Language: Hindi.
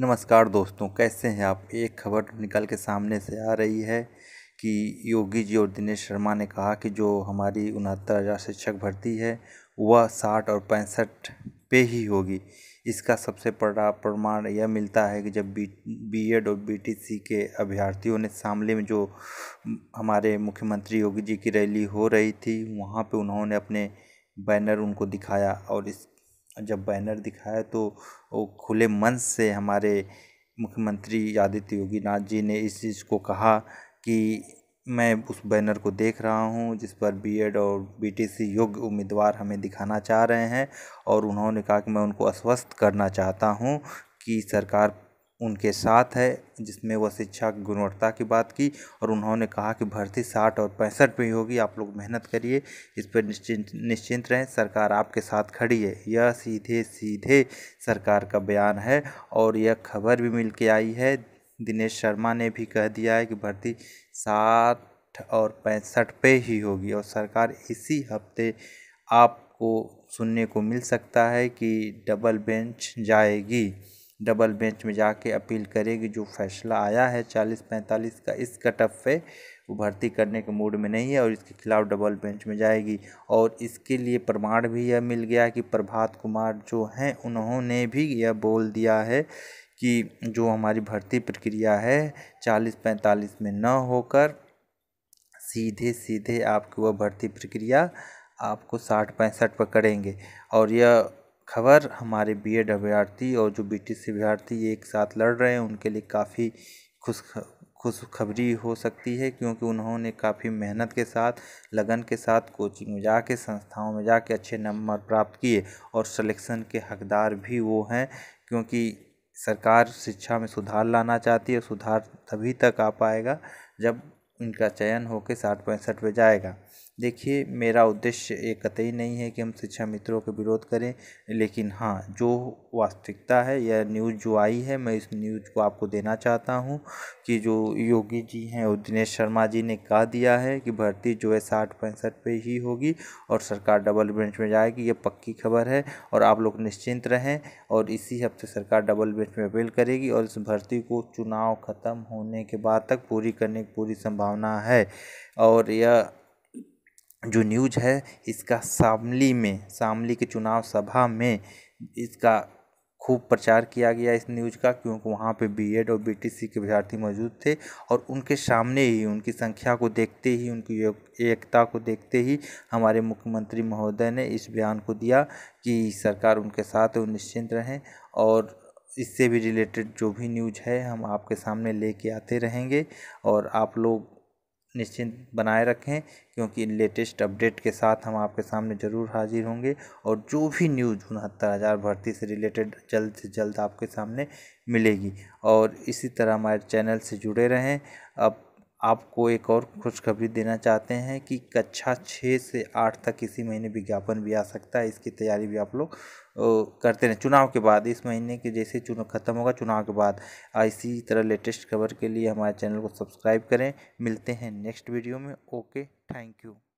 नमस्कार दोस्तों कैसे हैं आप एक खबर निकल के सामने से आ रही है कि योगी जी और दिनेश शर्मा ने कहा कि जो हमारी उनहत्तर हज़ार शिक्षक भर्ती है वह साठ और पैंसठ पे ही होगी इसका सबसे बड़ा प्रमाण यह मिलता है कि जब बी बी एड और बी टी सी के अभ्यर्थियों ने सामने में जो हमारे मुख्यमंत्री योगी जी की रैली हो रही थी वहाँ पे उन्होंने अपने बैनर उनको दिखाया और इस जब बैनर दिखाया तो वो खुले मन से हमारे मुख्यमंत्री आदित्य योगी नाथ जी ने इस चीज़ को कहा कि मैं उस बैनर को देख रहा हूं जिस पर बीएड और बीटीसी योग्य उम्मीदवार हमें दिखाना चाह रहे हैं और उन्होंने कहा कि मैं उनको आश्वस्त करना चाहता हूं कि सरकार उनके साथ है जिसमें वह शिक्षा की गुणवत्ता की बात की और उन्होंने कहा कि भर्ती साठ और पैंसठ में होगी आप लोग मेहनत करिए इस पर निश्चिंत निश्चिंत रहें सरकार आपके साथ खड़ी है यह सीधे सीधे सरकार का बयान है और यह खबर भी मिल के आई है दिनेश शर्मा ने भी कह दिया है कि भर्ती साठ और पैंसठ पे ही होगी और सरकार इसी हफ्ते आपको सुनने को मिल सकता है कि डबल बेंच जाएगी डबल बेंच में जाके अपील करेगी जो फैसला आया है चालीस पैंतालीस का इस कटअप पे वो भर्ती करने के मूड में नहीं है और इसके खिलाफ डबल बेंच में जाएगी और इसके लिए प्रमाण भी यह मिल गया कि प्रभात कुमार जो हैं उन्होंने भी यह बोल दिया है कि जो हमारी भर्ती प्रक्रिया है चालीस पैंतालीस में न होकर सीधे सीधे आपकी वह भर्ती प्रक्रिया आपको साठ पैंसठ पर करेंगे और यह खबर हमारे बी एड अभ्यार्थी और जो बी टी सी एक साथ लड़ रहे हैं उनके लिए काफ़ी खुश खुशखबरी हो सकती है क्योंकि उन्होंने काफ़ी मेहनत के साथ लगन के साथ कोचिंग में जाके संस्थाओं में जाके अच्छे नंबर प्राप्त किए और सिलेक्शन के हकदार भी वो हैं क्योंकि सरकार शिक्षा में सुधार लाना चाहती है सुधार तभी तक आ पाएगा जब इनका चयन होकर साठ पैंसठ पे जाएगा देखिए मेरा उद्देश्य ये कतई नहीं है कि हम शिक्षा मित्रों का विरोध करें लेकिन हाँ जो वास्तविकता है या न्यूज़ जो आई है मैं इस न्यूज़ को आपको देना चाहता हूँ कि जो योगी जी हैं और दिनेश शर्मा जी ने कहा दिया है कि भर्ती जो है साठ पैंसठ पे ही होगी और सरकार डबल बेंच में जाएगी ये पक्की खबर है और आप लोग निश्चिंत रहें और इसी हफ्ते सरकार डबल बेंच में अपील करेगी और इस भर्ती को चुनाव ख़त्म होने के बाद तक पूरी करने की पूरी संभावना है और यह जो न्यूज है इसका शामली में शामली के चुनाव सभा में इसका खूब प्रचार किया गया इस न्यूज का क्योंकि वहाँ पे बीएड और बीटीसी के विद्यार्थी मौजूद थे और उनके सामने ही उनकी संख्या को देखते ही उनकी एकता को देखते ही हमारे मुख्यमंत्री महोदय ने इस बयान को दिया कि सरकार उनके साथ है निश्चिंत रहें और इससे भी रिलेटेड जो भी न्यूज है हम आपके सामने लेके आते रहेंगे और आप लोग निश्चिंत बनाए रखें क्योंकि लेटेस्ट अपडेट के साथ हम आपके सामने ज़रूर हाजिर होंगे और जो भी न्यूज़ उनहत्तर हज़ार भर्ती से रिलेटेड जल्द से जल्द आपके सामने मिलेगी और इसी तरह हमारे चैनल से जुड़े रहें अब आपको एक और खुशखबरी देना चाहते हैं कि कक्षा छः से आठ तक इसी महीने विज्ञापन भी आ सकता है इसकी तैयारी भी आप लोग करते रहें चुनाव के बाद इस महीने के जैसे चुनाव ख़त्म होगा चुनाव के बाद इसी तरह लेटेस्ट खबर के लिए हमारे चैनल को सब्सक्राइब करें मिलते हैं नेक्स्ट वीडियो में ओके थैंक यू